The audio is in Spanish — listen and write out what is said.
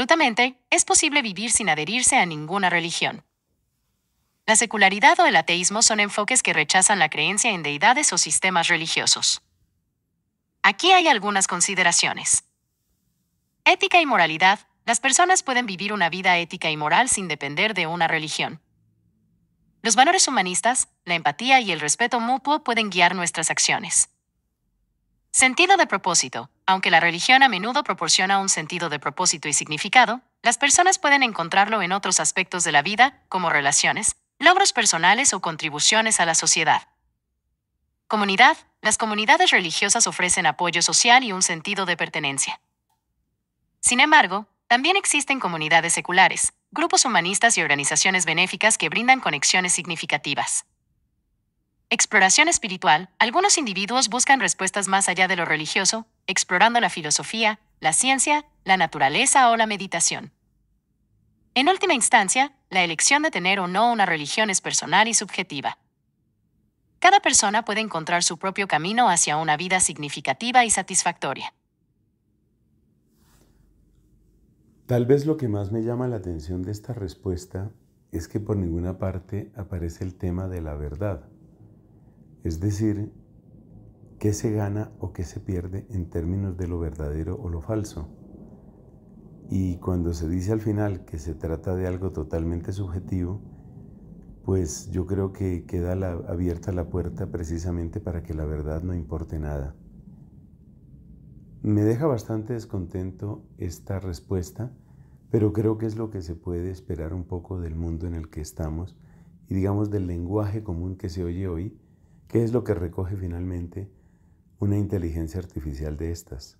absolutamente, es posible vivir sin adherirse a ninguna religión. La secularidad o el ateísmo son enfoques que rechazan la creencia en deidades o sistemas religiosos. Aquí hay algunas consideraciones. Ética y moralidad. Las personas pueden vivir una vida ética y moral sin depender de una religión. Los valores humanistas, la empatía y el respeto mutuo pueden guiar nuestras acciones. Sentido de propósito. Aunque la religión a menudo proporciona un sentido de propósito y significado, las personas pueden encontrarlo en otros aspectos de la vida, como relaciones, logros personales o contribuciones a la sociedad. Comunidad. Las comunidades religiosas ofrecen apoyo social y un sentido de pertenencia. Sin embargo, también existen comunidades seculares, grupos humanistas y organizaciones benéficas que brindan conexiones significativas. Exploración espiritual. Algunos individuos buscan respuestas más allá de lo religioso, explorando la filosofía, la ciencia, la naturaleza o la meditación. En última instancia, la elección de tener o no una religión es personal y subjetiva. Cada persona puede encontrar su propio camino hacia una vida significativa y satisfactoria. Tal vez lo que más me llama la atención de esta respuesta es que por ninguna parte aparece el tema de la verdad es decir, qué se gana o qué se pierde en términos de lo verdadero o lo falso. Y cuando se dice al final que se trata de algo totalmente subjetivo, pues yo creo que queda abierta la puerta precisamente para que la verdad no importe nada. Me deja bastante descontento esta respuesta, pero creo que es lo que se puede esperar un poco del mundo en el que estamos y digamos del lenguaje común que se oye hoy, ¿Qué es lo que recoge finalmente una inteligencia artificial de estas?